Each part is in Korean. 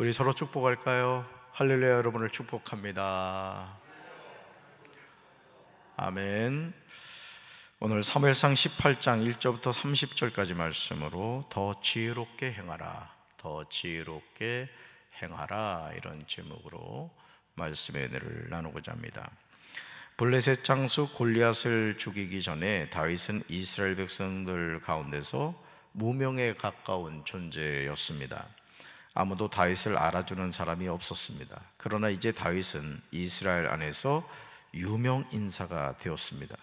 우리 서로 축복할까요? 할렐루야 여러분을 축복합니다. 아멘. 오늘 사무엘상 18장 1절부터 30절까지 말씀으로 더 지혜롭게 행하라. 더 지혜롭게 행하라 이런 제목으로 말씀의 은혜를 나누고자 합니다. 블레셋 장수 골리앗을 죽이기 전에 다윗은 이스라엘 백성들 가운데서 무명에 가까운 존재였습니다. 아무도 다윗을 알아주는 사람이 없었습니다. 그러나 이제 다윗은 이스라엘 안에서 유명 인사가 되었습니다.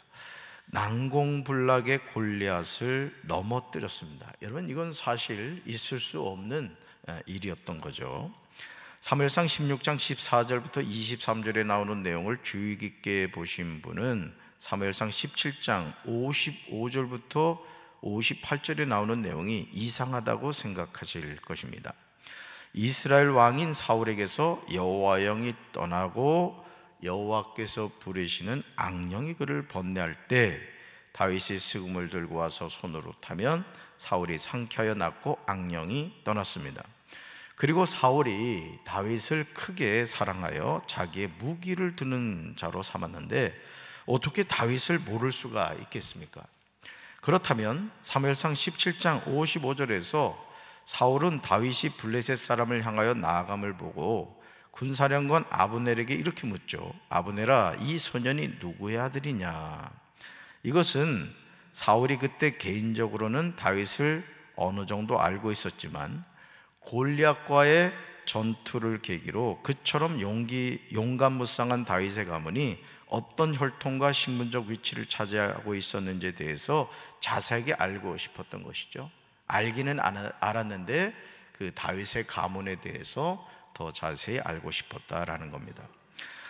난공불락의 골리앗을 넘어뜨렸습니다. 여러분 이건 사실 있을 수 없는 일이었던 거죠. 사무엘상 16장 14절부터 23절에 나오는 내용을 주의 깊게 보신 분은 사무엘상 17장 55절부터 58절에 나오는 내용이 이상하다고 생각하실 것입니다. 이스라엘 왕인 사울에게서 여호와 영이 떠나고 여호와께서 부르시는 악령이 그를 번뇌할 때 다윗이 수금을 들고 와서 손으로 타면 사울이 상쾌하여 났고 악령이 떠났습니다. 그리고 사울이 다윗을 크게 사랑하여 자기의 무기를 드는 자로 삼았는데 어떻게 다윗을 모를 수가 있겠습니까? 그렇다면 사엘상 17장 55절에서 사울은 다윗이 블레셋 사람을 향하여 나아감을 보고 군사령관 아브넬에게 이렇게 묻죠. 아브넬아, 이 소년이 누구의 아들이냐? 이것은 사울이 그때 개인적으로는 다윗을 어느 정도 알고 있었지만 골리앗과의 전투를 계기로 그처럼 용기 용감무쌍한 다윗의 가문이 어떤 혈통과 신분적 위치를 차지하고 있었는지에 대해서 자세하게 알고 싶었던 것이죠. 알기는 알았는데 그 다윗의 가문에 대해서 더 자세히 알고 싶었다라는 겁니다.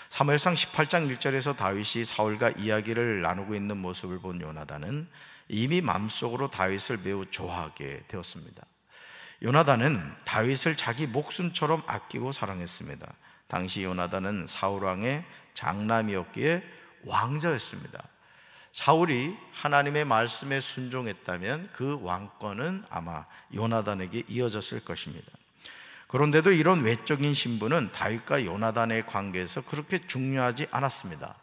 사무엘상 18장 1절에서 다윗이 사울과 이야기를 나누고 있는 모습을 본 요나단은 이미 마음속으로 다윗을 매우 좋아하게 되었습니다. 요나단은 다윗을 자기 목숨처럼 아끼고 사랑했습니다. 당시 요나단은 사울 왕의 장남이었기에 왕자였습니다. 사울이 하나님의 말씀에 순종했다면 그 왕권은 아마 요나단에게 이어졌을 것입니다. 그런데도 이런 외적인 신분은 다윗과 요나단의 관계에서 그렇게 중요하지 않았습니다.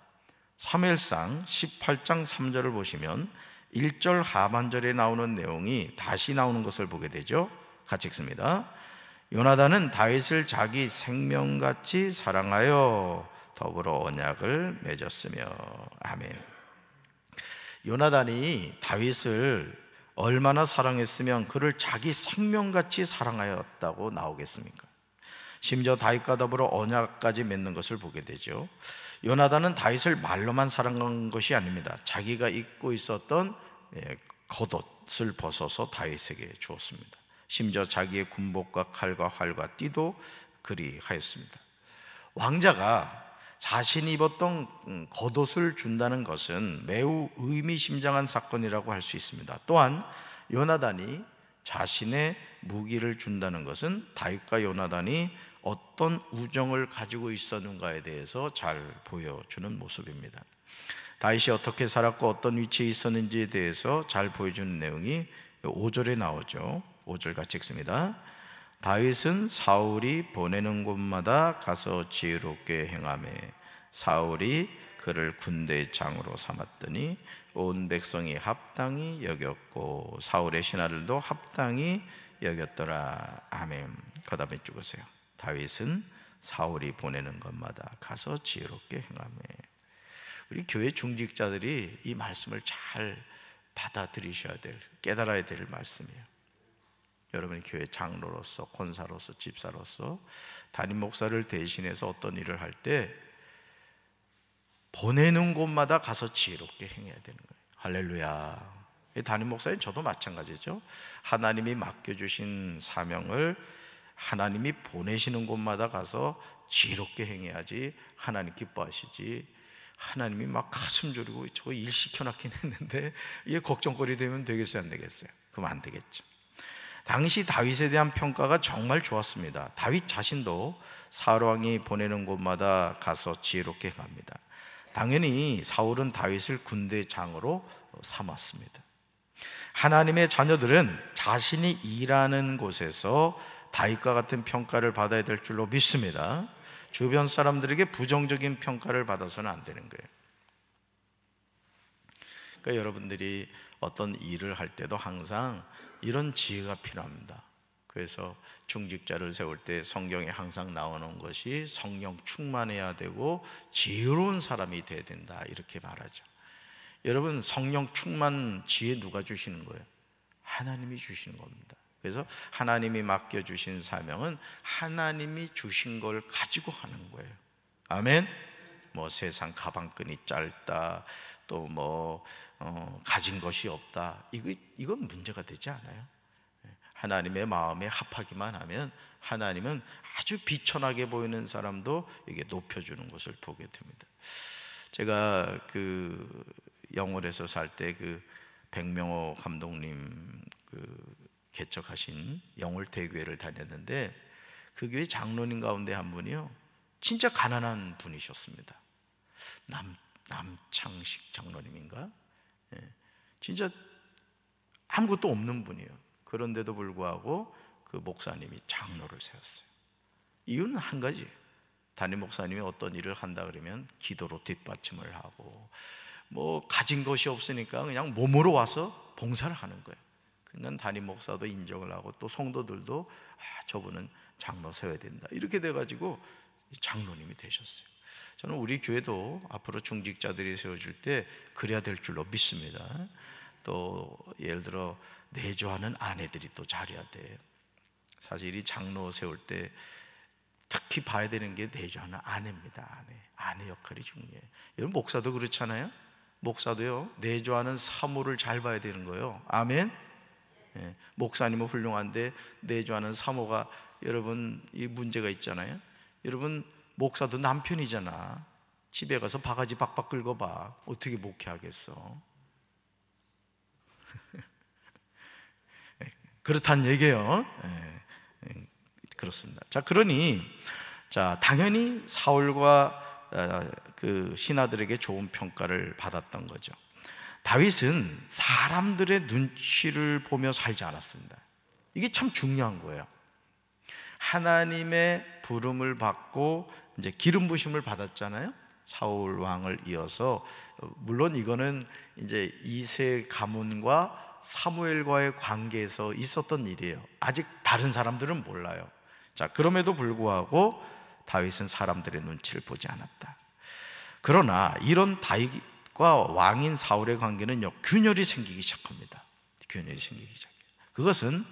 3일상 18장 3절을 보시면 1절 하반절에 나오는 내용이 다시 나오는 것을 보게 되죠. 같이 읽습니다. 요나단은 다윗을 자기 생명같이 사랑하여 더불어 언약을 맺었으며 아멘. 요나단이 다윗을 얼마나 사랑했으면 그를 자기 생명같이 사랑하였다고 나오겠습니까? 심지어 다윗과 더불어 언약까지 맺는 것을 보게 되죠. 요나단은 다윗을 말로만 사랑한 것이 아닙니다. 자기가 입고 있었던 예, 겉옷을 벗어서 다윗에게 주었습니다. 심지어 자기의 군복과 칼과 활과 띠도 그리하였습니다. 왕자가 자신이 입었던 음, 겉옷을 준다는 것은 매우 의미심장한 사건이라고 할 수 있습니다. 또한 요나단이 자신의 무기를 준다는 것은 다윗과 요나단이 어떤 우정을 가지고 있었는가에 대해서 잘 보여주는 모습입니다. 다윗이 어떻게 살았고 어떤 위치에 있었는지에 대해서 잘 보여주는 내용이 5절에 나오죠. 5절 같이 읽습니다. 다윗은 사울이 보내는 곳마다 가서 지혜롭게 행함에 사울이 그를 군대 장으로 삼았더니 온 백성이 합당히 여겼고 사울의 신하들도 합당히 여겼더라 아멘. 그다음에 죽으세요. 다윗은 사울이 보내는 것마다 가서 지혜롭게 행함에 우리 교회 중직자들이 이 말씀을 잘 받아들이셔야 될 깨달아야 될 말씀이에요. 여러분이 교회 장로로서, 권사로서, 집사로서 담임 목사를 대신해서 어떤 일을 할 때 보내는 곳마다 가서 지혜롭게 행해야 되는 거예요. 할렐루야. 담임 목사인 저도 마찬가지죠. 하나님이 맡겨주신 사명을 하나님이 보내시는 곳마다 가서 지혜롭게 행해야지 하나님 기뻐하시지 하나님이 막 가슴 졸이고 저거 일 시켜놨긴 했는데 이게 걱정거리 되면 되겠어요 안 되겠어요? 그럼 안 되겠죠 당시 다윗에 대한 평가가 정말 좋았습니다. 다윗 자신도 사 왕이 보내는 곳마다 가서 지혜롭게 갑니다. 당연히 사울은 다윗을 군대장으로 삼았습니다. 하나님의 자녀들은 자신이 일하는 곳에서 다윗과 같은 평가를 받아야 될 줄로 믿습니다. 주변 사람들에게 부정적인 평가를 받아서는 안 되는 거예요. 그러니까 여러분들이 어떤 일을 할 때도 항상 이런 지혜가 필요합니다. 그래서 중직자를 세울 때 성경에 항상 나오는 것이 성령 충만해야 되고 지혜로운 사람이 돼야 된다 이렇게 말하죠. 여러분 성령 충만 지혜 누가 주시는 거예요? 하나님이 주시는 겁니다. 그래서 하나님이 맡겨 주신 사명은 하나님이 주신 걸 가지고 하는 거예요. 아멘. 뭐 세상 가방끈이 짧다. 또뭐 어, 가진 것이 없다. 이거 이건 문제가 되지 않아요. 예. 하나님의 마음에 합하기만 하면 하나님은 아주 비천하게 보이는 사람도 이게 높여주는 것을 보게 됩니다. 제가 그 영월에서 살 때 그 백명호 감독님 그 개척하신 영월 대교회를 다녔는데 그 교회 장로님 가운데 한 분이요 진짜 가난한 분이셨습니다. 남 남창식 장로님인가? 예. 진짜 아무것도 없는 분이에요. 그런데도 불구하고 그 목사님이 장로를 세웠어요. 이유는 한 가지. 담임 목사님이 어떤 일을 한다 그러면 기도로 뒷받침을 하고 뭐 가진 것이 없으니까 그냥 몸으로 와서 봉사를 하는 거예요. 그러니까 담임 목사도 인정을 하고 또 성도들도 아, 저분은 장로 세워야 된다. 이렇게 돼 가지고 장로님이 되셨어요. 저는 우리 교회도 앞으로 중직자들이 세워질 때 그래야 될 줄로 믿습니다. 또 예를 들어 내조하는 아내들이 또 잘해야 돼. 사실 이 장로 세울 때 특히 봐야 되는 게 내조하는 아내입니다. 아내, 아내 역할이 중요해. 여러분 목사도 그렇잖아요. 목사도요 내조하는 사모를 잘 봐야 되는 거요 아멘. 예, 목사님은 훌륭한데 내조하는 사모가 여러분 이 문제가 있잖아요. 여러분 목사도 남편이잖아. 집에 가서 바가지 박박 긁어봐. 어떻게 목회하겠어? 그렇단 얘기예요. 예, 예, 그렇습니다. 자, 그러니 자 당연히 사울과 어, 그 신하들에게 좋은 평가를 받았던 거죠. 다윗은 사람들의 눈치를 보며 살지 않았습니다. 이게 참 중요한 거예요. 하나님의 부름을 받고 이제 기름 부심을 받았잖아요. 사울 왕을 이어서 물론 이거는 이제 이세 가문과 사무엘과의 관계에서 있었던 일이에요. 아직 다른 사람들은 몰라요. 자, 그럼에도 불구하고 다윗은 사람들의 눈치를 보지 않았다. 그러나 이런 다윗과 왕인 사울의 관계는요. 균열이 생기기 시작합니다. 균열이 생기기 시작해요. 그것은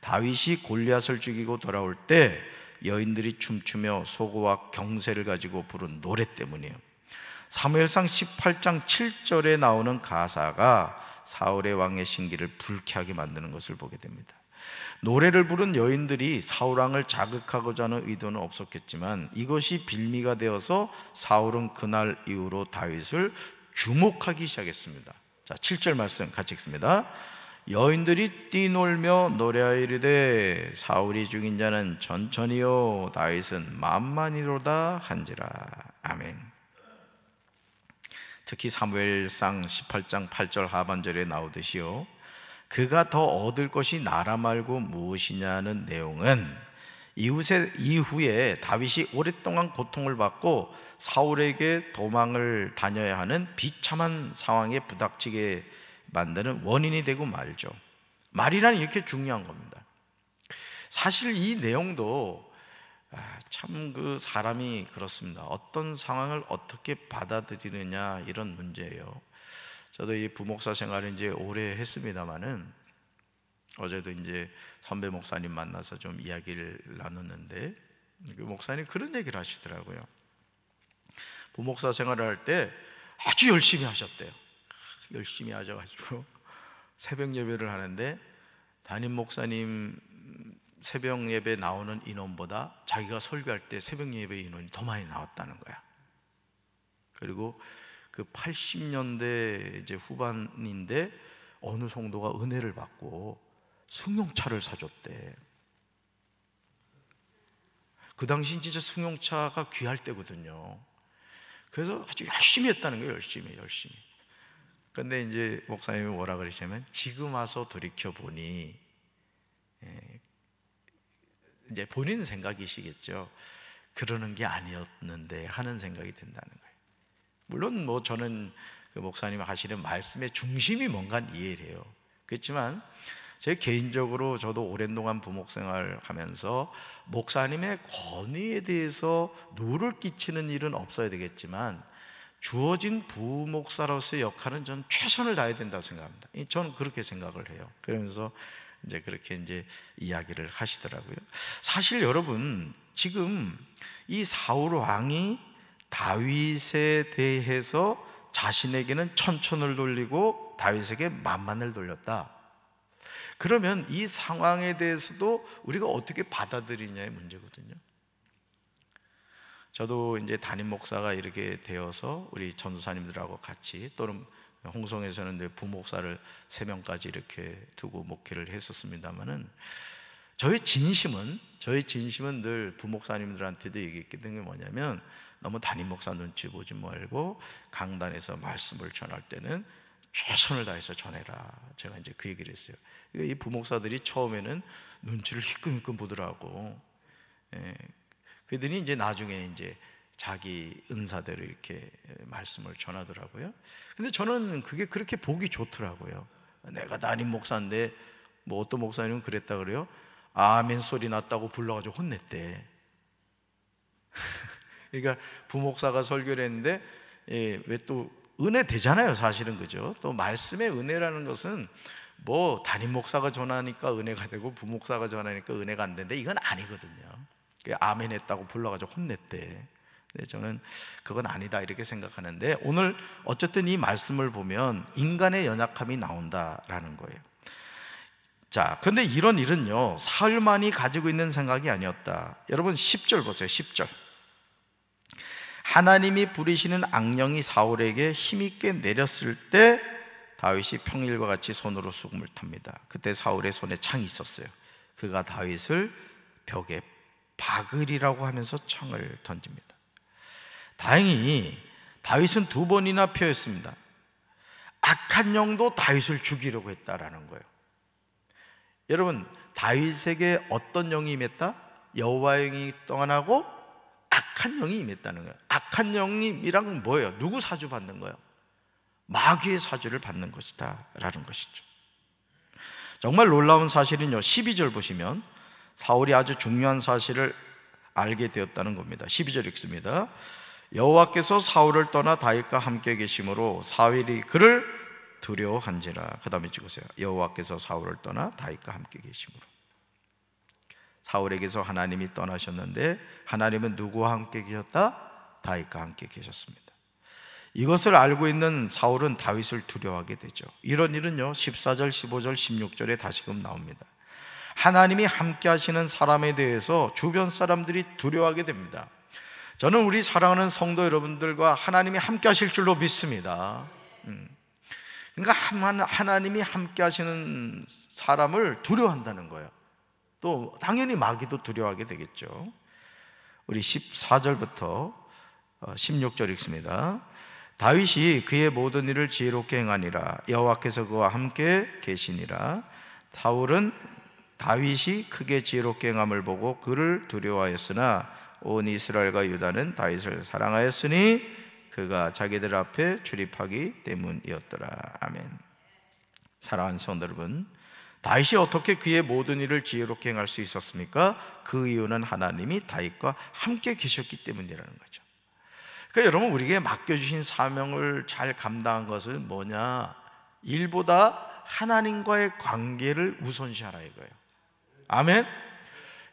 다윗이 골리앗을 죽이고 돌아올 때 여인들이 춤추며 소고와 경세를 가지고 부른 노래 때문이에요. 사무엘상 18장 7절에 나오는 가사가 사울의 왕의 신기를 불쾌하게 만드는 것을 보게 됩니다. 노래를 부른 여인들이 사울왕을 자극하고자 하는 의도는 없었겠지만 이것이 빌미가 되어서 사울은 그날 이후로 다윗을 주목하기 시작했습니다. 자, 7절 말씀 같이 읽습니다. 여인들이 뛰놀며 노래하이르되 사울이 죽인 자는 천천히요 다윗은 만만이로다 한지라 아멘. 특히 사무엘상 18장 8절 하반절에 나오듯이요 그가 더 얻을 것이 나라 말고 무엇이냐는 내용은 이후에, 이후에 다윗이 오랫동안 고통을 받고 사울에게 도망을 다녀야 하는 비참한 상황에 부닥치게 만드는 원인이 되고 말죠. 말이란 이렇게 중요한 겁니다. 사실 이 내용도 아, 참그 사람이 그렇습니다. 어떤 상황을 어떻게 받아들이느냐 이런 문제예요. 저도 이 부목사 생활을 이제 오래 했습니다마는 어제도 이제 선배 목사님 만나서 좀 이야기를 나눴는데 그 목사님 그런 얘기를 하시더라고요. 부목사 생활을 할 때 아주 열심히 하셨대요. 열심히 하셔가지고 새벽 예배를 하는데 담임 목사님 새벽 예배 나오는 인원보다 자기가 설교할 때 새벽 예배 인원이 더 많이 나왔다는 거야. 그리고 그 80년대 이제 후반인데 어느 성도가 은혜를 받고 승용차를 사줬대. 그 당시 진짜 승용차가 귀할 때거든요. 그래서 아주 열심히 했다는 거예요, 열심히, 열심히. 근데 이제 목사님이 뭐라 그러시냐면 지금 와서 돌이켜 보니 예, 이제 본인 생각이시겠죠. 그러는 게 아니었는데 하는 생각이 든다는 거예요. 물론 뭐 저는 그 목사님 하시는 말씀의 중심이 뭔가 이해를 해요. 그렇지만 제 개인적으로 저도 오랜동안 부목 생활하면서 목사님의 권위에 대해서 누를 끼치는 일은 없어야 되겠지만 주어진 부목사로서의 역할은 전 최선을 다해야 된다고 생각합니다. 저는 그렇게 생각을 해요. 그러면서 이제 그렇게 이제 이야기를 하시더라고요. 사실 여러분 지금 이 사울 왕이 다윗에 대해서 자신에게는 천천을 돌리고 다윗에게 만만을 돌렸다. 그러면 이 상황에 대해서도 우리가 어떻게 받아들이냐의 문제거든요. 저도 이제 담임 목사가 이렇게 되어서 우리 전도사님들하고 같이 또는 홍성에서는 부목사를 세 명까지 이렇게 두고 목회를 했었습니다만은 저의 진심은 저의 진심은 늘 부목사님들한테도 얘기했던 게 뭐냐면 너무 담임 목사 눈치 보지 말고 강단에서 말씀을 전할 때는 최선을 다해서 전해라. 제가 이제 그 얘기를 했어요. 이 부목사들이 처음에는 눈치를 희끔희끔 보더라고. 예. 그들이 이제 나중에 이제 자기 은사대로 이렇게 말씀을 전하더라고요. 근데 저는 그게 그렇게 보기 좋더라고요. 내가 담임 목사인데 뭐 어떤 목사님은 그랬다 그래요. 아멘 소리 났다고 불러가지고 혼냈대. 그러니까 부목사가 설교를 했는데 예, 왜또 은혜 되잖아요 사실은 그죠 또 말씀의 은혜라는 것은 뭐 담임 목사가 전하니까 은혜가 되고 부목사가 전하니까 은혜가 안되는 이건 아니거든요 아멘 했다고 불러가지고 혼냈대. 저는 그건 아니다 이렇게 생각하는데 오늘 어쨌든 이 말씀을 보면 인간의 연약함이 나온다라는 거예요. 자, 근데 이런 일은요, 사흘만이 가지고 있는 생각이 아니었다. 여러분, 10절 보세요, 10절. 하나님이 부리시는 악령이 사울에게 힘있게 내렸을 때 다윗이 평일과 같이 손으로 수금을 탑니다. 그때 사울의 손에 창이 있었어요. 그가 다윗을 벽에 박으이라고 하면서 창을 던집니다. 다행히 다윗은 두 번이나 피했습니다. 악한 영도 다윗을 죽이려고 했다라는 거예요. 여러분, 다윗에게 어떤 영이 임했다? 여호와 영이 떠나고 악한 영이 임했다는 거예요. 악한 영이란 뭐예요? 누구 사주 받는 거예요? 마귀의 사주를 받는 것이다라는 것이죠. 정말 놀라운 사실은요. 12절 보시면 사울이 아주 중요한 사실을 알게 되었다는 겁니다. 12절 읽습니다. 여호와께서 사울을 떠나 다윗과 함께 계심으로 사울이 그를 두려워한지라. 그다음에 찍으세요. 여호와께서 사울을 떠나 다윗과 함께 계심으로. 사울에게서 하나님이 떠나셨는데 하나님은 누구와 함께 계셨다? 다윗과 함께 계셨습니다. 이것을 알고 있는 사울은 다윗을 두려워하게 되죠. 이런 일은요. 14절, 15절, 16절에 다시금 나옵니다. 하나님이 함께 하시는 사람에 대해서 주변 사람들이 두려워하게 됩니다. 저는 우리 사랑하는 성도 여러분들과 하나님이 함께 하실 줄로 믿습니다. 음. 그러니까 하나님이 함께 하시는 사람을 두려워한다는 거예요. 또 당연히 마귀도 두려워하게 되겠죠. 우리 14절부터 16절 어, 읽습니다. 다윗이 그의 모든 일을 지혜롭게 행하니라 여호와께서 그와 함께 계시니라 사울은 다윗이 크게 지혜롭게 행함을 보고 그를 두려워하였으나 온 이스라엘과 유다는 다윗을 사랑하였으니 그가 자기들 앞에 출입하기 때문이었더라. 아멘. 사랑하는 성도 여러분, 다윗이 어떻게 그의 모든 일을 지혜롭게 행할 수 있었습니까? 그 이유는 하나님이 다윗과 함께 계셨기 때문이라는 거죠. 그러니까 여러분 우리에게 맡겨주신 사명을 잘 감당한 것은 뭐냐? 일보다 하나님과의 관계를 우선시하라 이거예요. 아멘.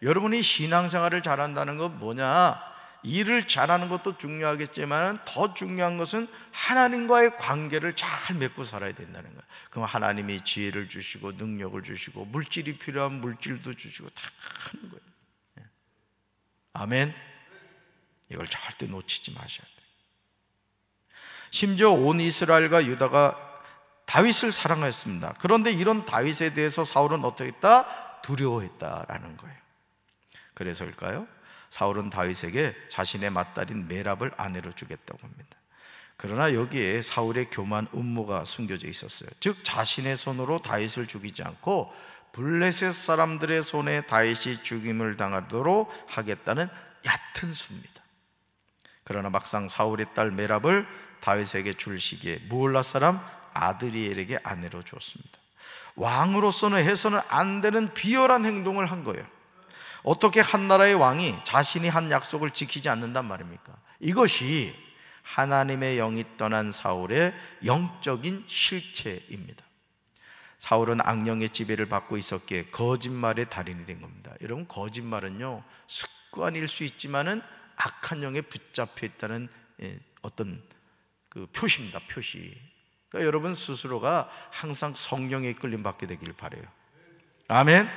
여러분이 신앙생활을 잘한다는 건 뭐냐? 일을 잘하는 것도 중요하겠지만 더 중요한 것은 하나님과의 관계를 잘 맺고 살아야 된다는 거예요. 그럼 하나님이 지혜를 주시고 능력을 주시고 물질이 필요한 물질도 주시고 다 하는 거예요. 아멘. 이걸 절대 놓치지 마셔야 돼요. 심지어 온 이스라엘과 유다가 다윗을 사랑하였습니다. 그런데 이런 다윗에 대해서 사울은 어떻게 했다? 두려워했다라는 거예요. 그래서일까요? 사울은 다윗에게 자신의 맏딸인 메랍을 아내로 주겠다고 합니다. 그러나 여기에 사울의 교만 음모가 숨겨져 있었어요. 즉 자신의 손으로 다윗을 죽이지 않고 블레셋 사람들의 손에 다윗이 죽임을 당하도록 하겠다는 얕은 수입니다. 그러나 막상 사울의 딸 메랍을 다윗에게 줄 시기에 무올라 사람 아드리엘에게 아내로 주었습니다. 왕으로서는 해서는 안 되는 비열한 행동을 한 거예요. 어떻게 한 나라의 왕이 자신이 한 약속을 지키지 않는단 말입니까? 이것이 하나님의 영이 떠난 사울의 영적인 실체입니다. 사울은 악령의 지배를 받고 있었기에 거짓말의 달인이 된 겁니다. 여러분 거짓말은요 습관일 수 있지만은 악한 영에 붙잡혀 있다는 예, 어떤 그 표시입니다. 표시. 그러니까 여러분 스스로가 항상 성령의 이끌림 받게 되길 바래요. 아멘.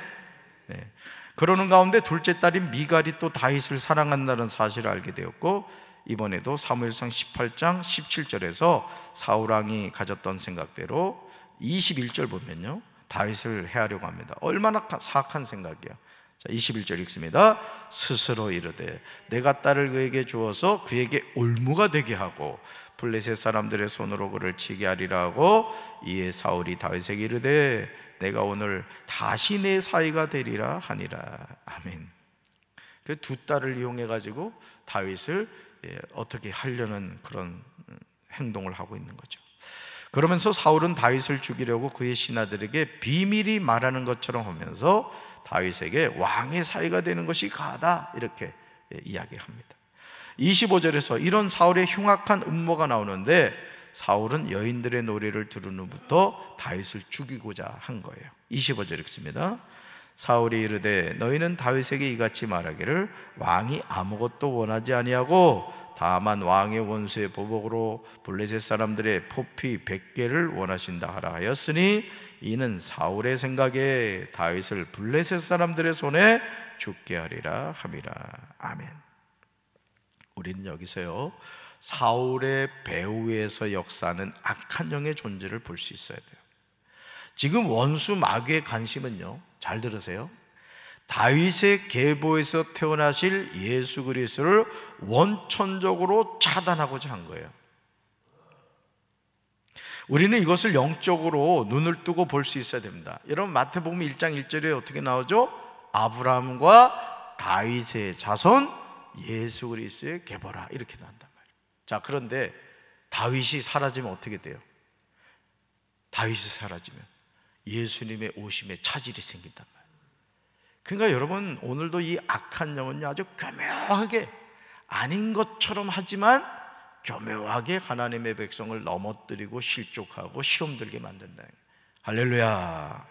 네. 그러는 가운데 둘째 딸인 미갈이 또 다윗을 사랑한다는 사실을 알게 되었고 이번에도 사무엘상 18장 17절에서 사울 왕이 가졌던 생각대로 21절 보면요. 다윗을 해하려고 합니다. 얼마나 사악한 생각이야. 자, 21절 읽습니다. 스스로 이르되 내가 딸을 그에게 주어서 그에게 올무가 되게 하고 블레셋 사람들의 손으로 그를 치게 하리라 하고 이에 사울이 다윗에게 이르되 내가 오늘 다시 내 사이가 되리라 하니라. 아멘. 그 두 딸을 이용해 가지고 다윗을 예, 어떻게 하려는 그런 행동을 하고 있는 거죠. 그러면서 사울은 다윗을 죽이려고 그의 신하들에게 비밀이 말하는 것처럼 하면서 다윗에게 왕의 사이가 되는 것이 가다 이렇게 예, 이야기합니다. 25절에서 이런 사울의 흉악한 음모가 나오는데 사울은 여인들의 노래를 들은 후부터 다윗을 죽이고자 한 거예요. 25절 읽습니다. 사울이 이르되 너희는 다윗에게 이같이 말하기를 왕이 아무것도 원하지 아니하고 다만 왕의 원수의 보복으로 블레셋 사람들의 포피 100개를 원하신다 하라 하였으니 이는 사울의 생각에 다윗을 블레셋 사람들의 손에 죽게 하리라 함이라. 아멘. 우리는 여기서요. 사울의 배후에서 역사는 악한 영의 존재를 볼 수 있어야 돼요. 지금 원수 마귀의 관심은요. 잘 들으세요. 다윗의 계보에서 태어나실 예수 그리스를 원천적으로 차단하고자 한 거예요. 우리는 이것을 영적으로 눈을 뜨고 볼 수 있어야 됩니다. 여러분 마태복음 1장 1절에 어떻게 나오죠? 아브라함과 다윗의 자손 예수 그리스의 계보라 이렇게 나온단 말이에요. 자, 그런데 다윗이 사라지면 어떻게 돼요? 다윗이 사라지면 예수님의 오심에 차질이 생긴단 말이에요. 그러니까 여러분 오늘도 이 악한 영은요 아주 교묘하게 아닌 것처럼 하지만 교묘하게 하나님의 백성을 넘어뜨리고 실족하고 시험 들게 만든다. 할렐루야.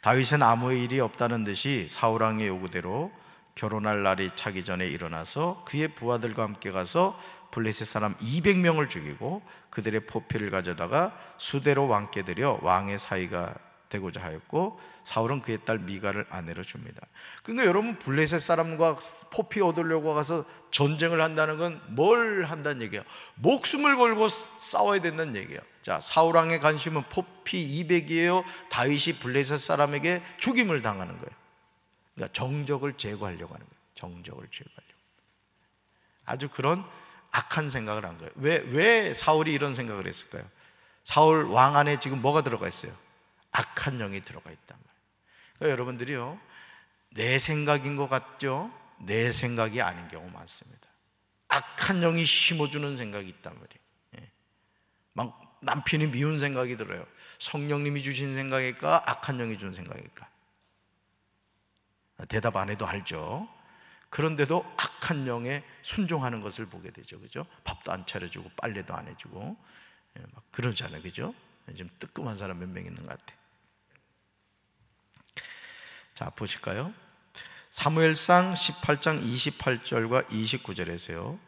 다윗은 아무 일이 없다는 듯이 사울 왕의 요구대로 결혼할 날이 차기 전에 일어나서 그의 부하들과 함께 가서 블레셋 사람 200명을 죽이고 그들의 포피를 가져다가 수대로 왕께 들여 왕의 사이가 되고자 하였고 사울은 그의 딸 미가를 아내로 줍니다. 그러니까 여러분 블레셋 사람과 포피 얻으려고 가서 전쟁을 한다는 건 뭘 한다는 얘기야? 목숨을 걸고 싸워야 된다는 얘기야. 자, 사울 왕의 관심은 포피 200이에요. 다윗이 블레셋 사람에게 죽임을 당하는 거예요. 그러니까 정적을 제거하려고 하는 거예요. 정적을 제거하려고. 아주 그런 악한 생각을 한 거예요. 왜 왜 사울이 이런 생각을 했을까요? 사울 왕 안에 지금 뭐가 들어가 있어요? 악한 영이 들어가 있단 말이에요. 그러니까 여러분들이요, 내 생각인 것 같죠? 내 생각이 아닌 경우 많습니다. 악한 영이 심어주는 생각이 있단 말이에요. 예. 막 남편이 미운 생각이 들어요. 성령님이 주신 생각일까? 악한 영이 준 생각일까? 대답 안 해도 알죠. 그런데도 악한 영에 순종하는 것을 보게 되죠. 그죠? 밥도 안 차려주고 빨래도 안 해주고 예, 막 그러잖아요. 그죠? 지금 뜨끔한 사람 몇 명 있는 것 같아. 자, 보실까요? 사무엘상 18장 28절과 29절에서요.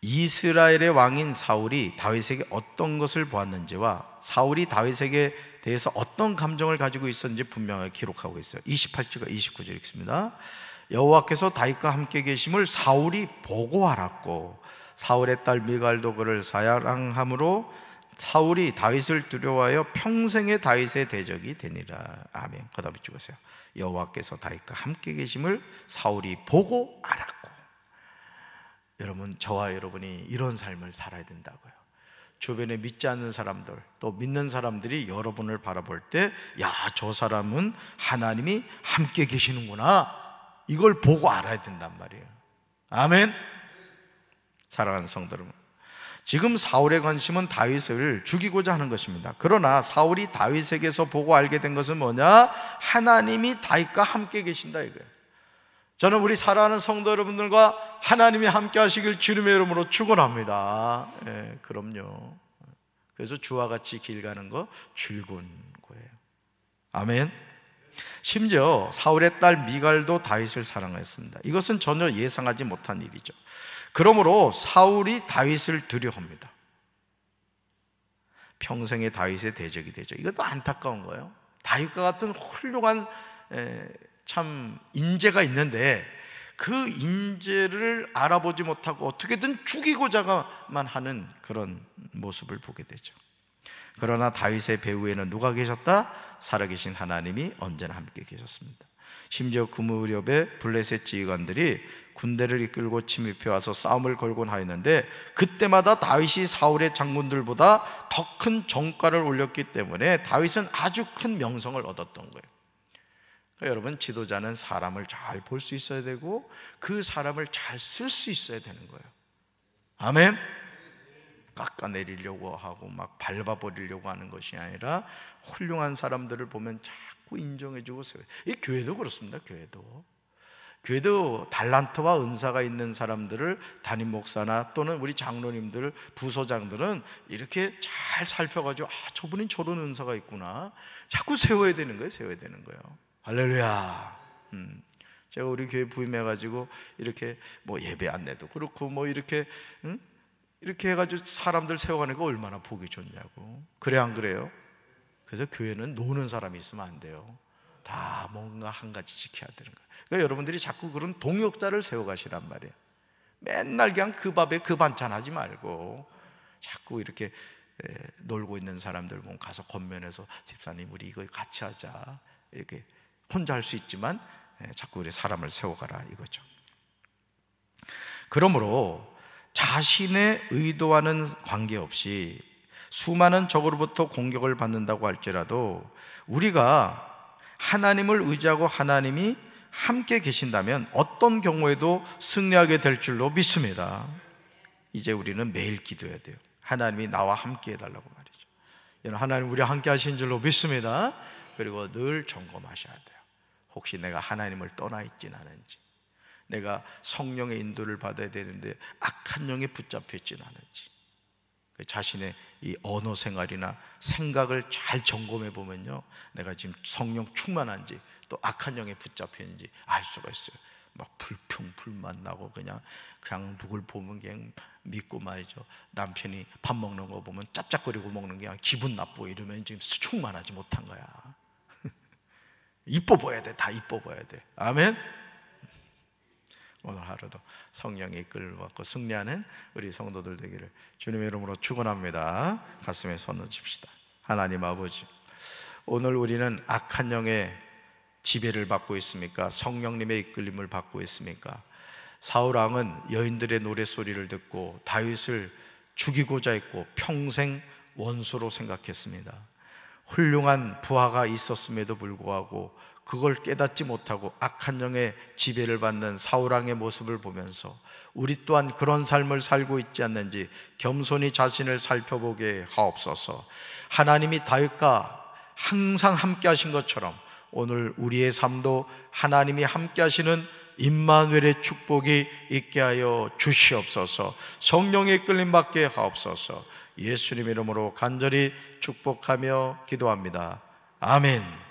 이스라엘의 왕인 사울이 다윗에게 어떤 것을 보았는지와 사울이 다윗에게 대해서 어떤 감정을 가지고 있었는지 분명하게 기록하고 있어요. 28절과 29절 읽습니다. 여호와께서 다윗과 함께 계심을 사울이 보고 알았고 사울의 딸 미갈도 그를 사랑함으로 사울이 다윗을 두려워하여 평생의 다윗의 대적이 되니라. 아멘. 거다비 죽었어요. 여호와께서 다윗과 함께 계심을 사울이 보고 알았고. 여러분 저와 여러분이 이런 삶을 살아야 된다고요. 주변에 믿지 않는 사람들 또 믿는 사람들이 여러분을 바라볼 때야 저 사람은 하나님이 함께 계시는구나 이걸 보고 알아야 된단 말이에요 아멘 사랑하는 성도 여러분 지금 사울의 관심은 다윗을 죽이고자 하는 것입니다. 그러나 사울이 다윗에게서 보고 알게 된 것은 뭐냐? 하나님이 다윗과 함께 계신다 이거예요. 저는 우리 사랑하는 성도 여러분들과 하나님이 함께 하시길 주님의 이름으로 축원합니다. 예, 그럼요. 그래서 주와 같이 길 가는 거 즐거운 거예요. 아멘. 심지어 사울의 딸 미갈도 다윗을 사랑했습니다. 이것은 전혀 예상하지 못한 일이죠. 그러므로 사울이 다윗을 두려워합니다. 평생의 다윗의 대적이 되죠. 이것도 안타까운 거예요. 다윗과 같은 훌륭한 참 인재가 있는데 그 인재를 알아보지 못하고 어떻게든 죽이고자만 하는 그런 모습을 보게 되죠. 그러나 다윗의 배후에는 누가 계셨다? 살아계신 하나님이 언제나 함께 계셨습니다. 심지어 그 무렵에 블레셋 지휘관들이 군대를 이끌고 침입해 와서 싸움을 걸곤 하였는데 그때마다 다윗이 사울의 장군들보다 더 큰 정가를 올렸기 때문에 다윗은 아주 큰 명성을 얻었던 거예요. 그러니까 여러분 지도자는 사람을 잘 볼 수 있어야 되고 그 사람을 잘 쓸 수 있어야 되는 거예요. 아멘. 깎아내리려고 하고 막 밟아버리려고 하는 것이 아니라 훌륭한 사람들을 보면 자꾸 인정해주고 세워요. 이 교회도 그렇습니다. 교회도. 교회도 달란트와 은사가 있는 사람들을 담임 목사나 또는 우리 장로님들, 부서장들은 이렇게 잘 살펴가지고 아 저분이 저런 은사가 있구나 자꾸 세워야 되는 거예요, 세워야 되는 거예요. 할렐루야. 음. 제가 우리 교회 부임해가지고 이렇게 뭐 예배 안내도 그렇고 뭐 이렇게 응? 이렇게 해가지고 사람들 세워가는 게 얼마나 보기 좋냐고. 그래, 안 그래요? 그래서 교회는 노는 사람이 있으면 안 돼요. 다 뭔가 한 가지 지켜야 되는 거예요. 그러니까 여러분들이 자꾸 그런 동역자를 세워가시란 말이에요. 맨날 그냥 그 밥에 그 반찬 하지 말고 자꾸 이렇게 놀고 있는 사람들 보면 가서 건면에서 집사님 우리 이거 같이 하자 이렇게 혼자 할 수 있지만 자꾸 우리 사람을 세워가라 이거죠. 그러므로 자신의 의도와는 관계없이 수많은 적으로부터 공격을 받는다고 할지라도 우리가 하나님을 의지하고 하나님이 함께 계신다면 어떤 경우에도 승리하게 될 줄로 믿습니다. 이제 우리는 매일 기도해야 돼요. 하나님이 나와 함께 해달라고 말이죠. 하나님 우리 함께 하신 줄로 믿습니다. 그리고 늘 점검하셔야 돼요. 혹시 내가 하나님을 떠나 있진 않은지. 내가 성령의 인도를 받아야 되는데 악한 영에 붙잡혀 있지는 않은지 그 자신의 이 언어 생활이나 생각을 잘 점검해 보면요 내가 지금 성령 충만한지 또 악한 영에 붙잡혀 있는지 알 수가 있어요 막 불평불만 나고 그냥 그냥 누굴 보면 그냥 믿고 말이죠 남편이 밥 먹는 거 보면 짭짭거리고 먹는 게 기분 나쁘고 이러면 지금 수충만하지 못한 거야 이뻐 보여야 돼다 이뻐 보여야 돼 아멘 오늘 하루도 성령의 이끌을 받고 승리하는 우리 성도들 되기를 주님의 이름으로 축원합니다. 가슴에 손을 칩시다. 하나님 아버지, 오늘 우리는 악한 영의 지배를 받고 있습니까? 성령님의 이끌림을 받고 있습니까? 사울 왕은 여인들의 노래 소리를 듣고 다윗을 죽이고자 했고 평생 원수로 생각했습니다. 훌륭한 부하가 있었음에도 불구하고 그걸 깨닫지 못하고 악한 영의 지배를 받는 사울왕의 모습을 보면서 우리 또한 그런 삶을 살고 있지 않는지 겸손히 자신을 살펴보게 하옵소서. 하나님이 다윗과 항상 함께 하신 것처럼 오늘 우리의 삶도 하나님이 함께 하시는 임마누엘의 축복이 있게 하여 주시옵소서. 성령의 끌림 받게 하옵소서. 예수님 이름으로 간절히 축복하며 기도합니다. 아멘.